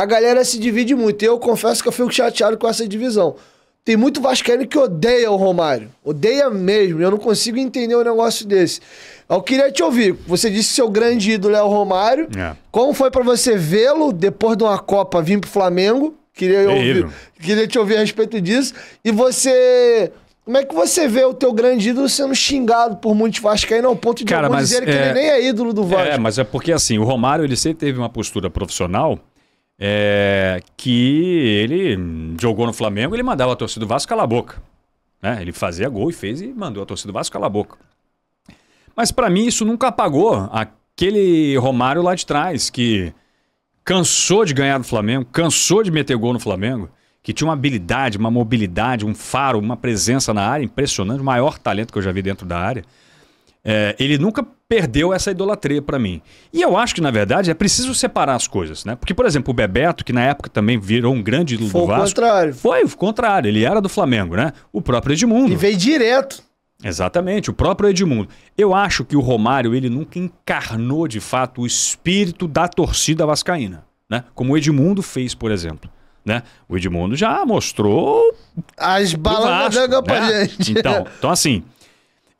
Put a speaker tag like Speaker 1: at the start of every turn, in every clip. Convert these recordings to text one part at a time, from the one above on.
Speaker 1: a galera se divide muito. E eu confesso que eu fico chateado com essa divisão. Tem muito vascaíno que odeia o Romário. Odeia mesmo. Eu não consigo entender um negócio desse. Eu queria te ouvir. Você disse que seu grande ídolo é o Romário. É. Como foi para você vê-lo depois de uma Copa vir pro Flamengo? Queria, ouvir, queria te ouvir a respeito disso. E você como é que você vê o teu grande ídolo sendo xingado por muitos vascaínos ao ponto de Cara, mas, dizer é... que ele é- nem é
Speaker 2: ídolo do é, Vasco? É, mas é porque assim, o Romário ele sempre teve uma postura profissional é, que ele jogou no Flamengo, ele mandava a torcida do Vasco calar a boca. Né? Ele fazia gol e fez e mandou a torcida do Vasco calar a boca. Mas para mim isso nunca apagou aquele Romário lá de trás que cansou de ganhar no Flamengo, cansou de meter gol no Flamengo, que tinha uma habilidade, uma mobilidade, um faro, uma presença na área impressionante, o maior talento que eu já vi dentro da área. É, ele nunca perdeu essa idolatria para mim. E eu acho que, na verdade, é preciso separar as coisas, né? Porque, por exemplo, o Bebeto, que na época também virou um grande ídolo foi do Vasco... Foi o contrário. Foi o contrário, ele era do Flamengo, né? O próprio Edmundo. E veio direto. Exatamente, o próprio Edmundo. Eu acho que o Romário, ele nunca encarnou, de fato, o espírito da torcida vascaína, né? Como o Edmundo fez, por exemplo. Né? O Edmundo já mostrou... As balas da né? pra gente. Então, então, assim...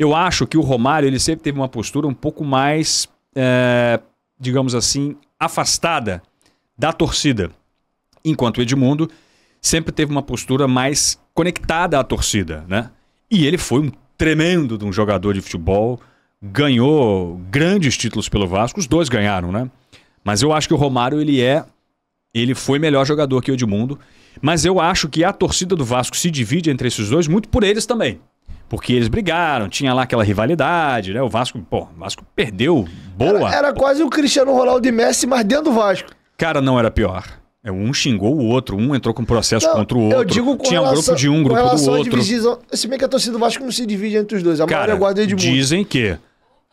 Speaker 2: Eu acho que o Romário ele sempre teve uma postura um pouco mais, é, digamos assim, afastada da torcida, enquanto o Edmundo sempre teve uma postura mais conectada à torcida, né? E ele foi um tremendo de um jogador de futebol, ganhou grandes títulos pelo Vasco, os dois ganharam, né? Mas eu acho que o Romário ele é, ele foi melhor jogador que o Edmundo, mas eu acho que a torcida do Vasco se divide entre esses dois muito por eles também porque eles brigaram, tinha lá aquela rivalidade, né? O Vasco, pô, o Vasco perdeu boa. Era, era quase o Cristiano Ronaldo e Messi, mas dentro do Vasco. Cara, não era pior. É, um xingou o outro, um entrou com processo não, contra o outro. Eu digo com Tinha relação, um grupo de um, grupo do outro. Divisão,
Speaker 1: se bem que a torcida do Vasco não se divide entre os dois, a Cara, guarda de mundo.
Speaker 2: Dizem que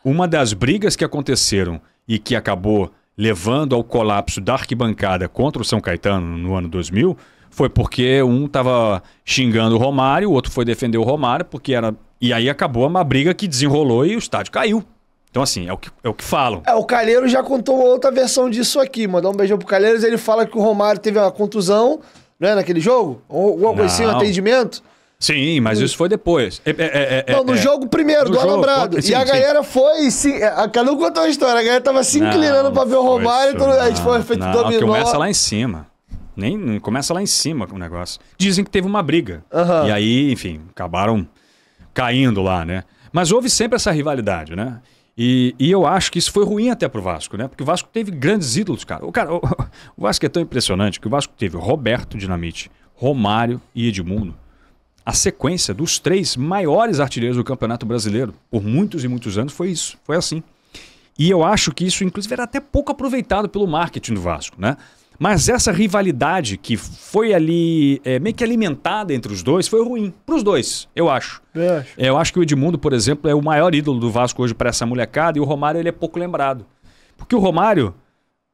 Speaker 2: uma das brigas que aconteceram e que acabou levando ao colapso da arquibancada contra o São Caetano no ano 2000 foi porque um tava xingando o Romário, o outro foi defender o Romário, porque era. E aí acabou uma briga que desenrolou e o estádio caiu. Então, assim, é o que, é o que falam.
Speaker 1: É, o Calheiros já contou outra versão disso aqui. Mandar um beijão pro Calheiros. Ele fala que o Romário teve uma contusão, né, naquele jogo? Ou alguma coisa assim, um atendimento.
Speaker 2: Sim, mas hum. isso foi depois. É, é, é, é não, no é. jogo primeiro, do, do Alambrado. e a sim. galera
Speaker 1: foi. Se, é, a Canu contou a história. A galera tava se inclinando não, pra ver o Romário. Isso, então, não, a gente foi feito não, dominó. Começa lá
Speaker 2: em cima. Nem começa lá em cima com o negócio. Dizem que teve uma briga. Uhum. E aí, enfim, acabaram caindo lá, né? Mas houve sempre essa rivalidade, né? E, e, eu acho que isso foi ruim até pro Vasco, né? Porque o Vasco teve grandes ídolos, cara. O, cara, o, o Vasco é tão impressionante que o Vasco teve Roberto Dinamite, Romário e Edmundo. A sequência dos três maiores artilheiros do Campeonato Brasileiro por muitos e muitos anos foi isso, foi assim. E eu acho que isso, inclusive, era até pouco aproveitado pelo marketing do Vasco, né? Mas essa rivalidade que foi ali é, meio que alimentada entre os dois foi ruim para os dois, eu acho. eu acho. É, eu acho que o Edmundo, por exemplo, é o maior ídolo do Vasco hoje para essa molecada e o Romário ele é pouco lembrado. Porque o Romário,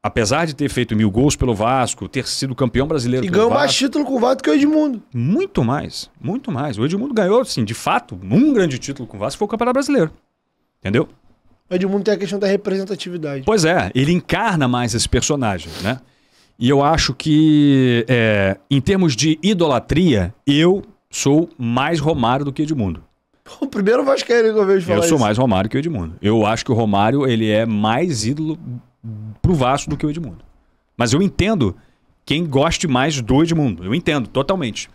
Speaker 2: apesar de ter feito mil gols pelo Vasco, ter sido campeão brasileiro e pelo ganhou mais título com o Vasco que o Edmundo. Muito mais, muito mais. O Edmundo ganhou, assim, de fato, um grande título com o Vasco foi o Campeonato Brasileiro. Entendeu? O Edmundo tem a
Speaker 1: questão da representatividade.
Speaker 2: Pois é, ele encarna mais esse personagem, né? E eu acho que, é, em termos de idolatria, eu sou mais Romário do que Edmundo.
Speaker 1: O primeiro vascaíno que eu vejo falar Eu sou isso. mais
Speaker 2: Romário que o Edmundo. Eu acho que o Romário ele é mais ídolo pro Vasco do que o Edmundo. Mas eu entendo quem goste mais do Edmundo. Eu entendo totalmente.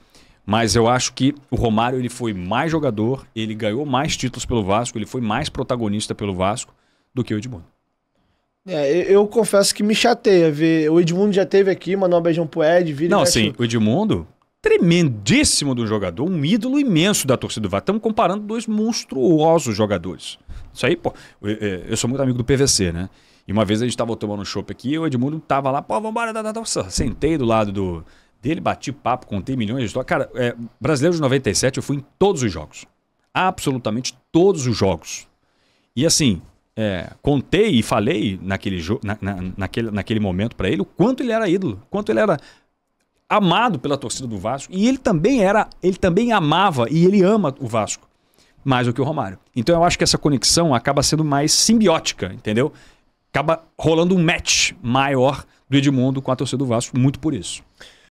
Speaker 2: Mas eu acho que o Romário ele foi mais jogador, ele ganhou mais títulos pelo Vasco, ele foi mais protagonista pelo Vasco do que o Edmundo.
Speaker 1: É, eu, eu, confesso que me chateia ver. O Edmundo já teve aqui, mandou um
Speaker 2: beijão pro Ed, vira Não, sim, o Edmundo, tremendíssimo do jogador, um ídolo imenso da torcida do Vasco. Estamos comparando dois monstruosos jogadores. Isso aí, pô, eu, eu sou muito amigo do PVC, né? E uma vez a gente estava tomando um chopp aqui, e o Edmundo tava lá, pô, vambora, da, da, da. sentei do lado do, dele, bati papo, contei milhões de histórias. Cara, é, brasileiro de 97, eu fui em todos os jogos. Absolutamente todos os jogos. E assim, é, contei e falei naquele, na, na, naquele, naquele momento para ele o quanto ele era ídolo, quanto ele era amado pela torcida do Vasco e ele também era, ele também amava e ele ama o Vasco mais do que o Romário. Então eu acho que essa conexão acaba sendo mais simbiótica, entendeu? Acaba rolando um match maior do Edmundo com a torcida do Vasco muito por isso.